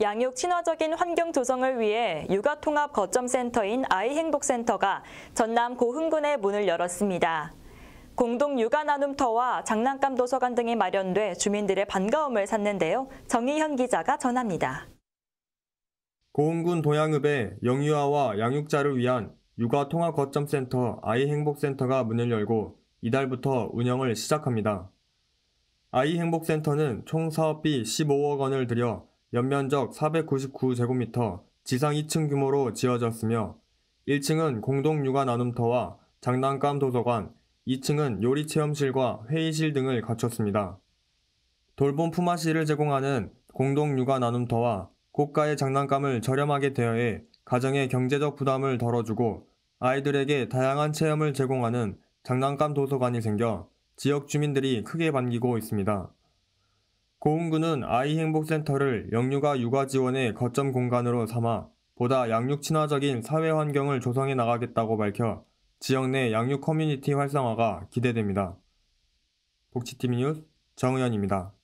양육 친화적인 환경 조성을 위해 육아통합 거점센터인 아이행복센터가 전남 고흥군에 문을 열었습니다. 공동 육아 나눔터와 장난감 도서관 등이 마련돼 주민들의 반가움을 샀는데요. 정희현 기자가 전합니다. 고흥군 동양읍에 영유아와 양육자를 위한 육아통합 거점센터 아이행복센터가 문을 열고 이달부터 운영을 시작합니다. 아이행복센터는 총 사업비 15억 원을 들여 연면적 499제곱미터 지상 2층 규모로 지어졌으며 1층은 공동 육아 나눔터와 장난감 도서관, 2층은 요리 체험실과 회의실 등을 갖췄습니다. 돌봄 품앗이를 제공하는 공동 육아 나눔터와 고가의 장난감을 저렴하게 대여해 가정의 경제적 부담을 덜어주고 아이들에게 다양한 체험을 제공하는 장난감 도서관이 생겨 지역 주민들이 크게 반기고 있습니다. 고흥군은 아이행복센터를 영유가 육아 지원의 거점 공간으로 삼아 보다 양육 친화적인 사회 환경을 조성해 나가겠다고 밝혀 지역 내 양육 커뮤니티 활성화가 기대됩니다. 복지팀 v 뉴스 정의현입니다.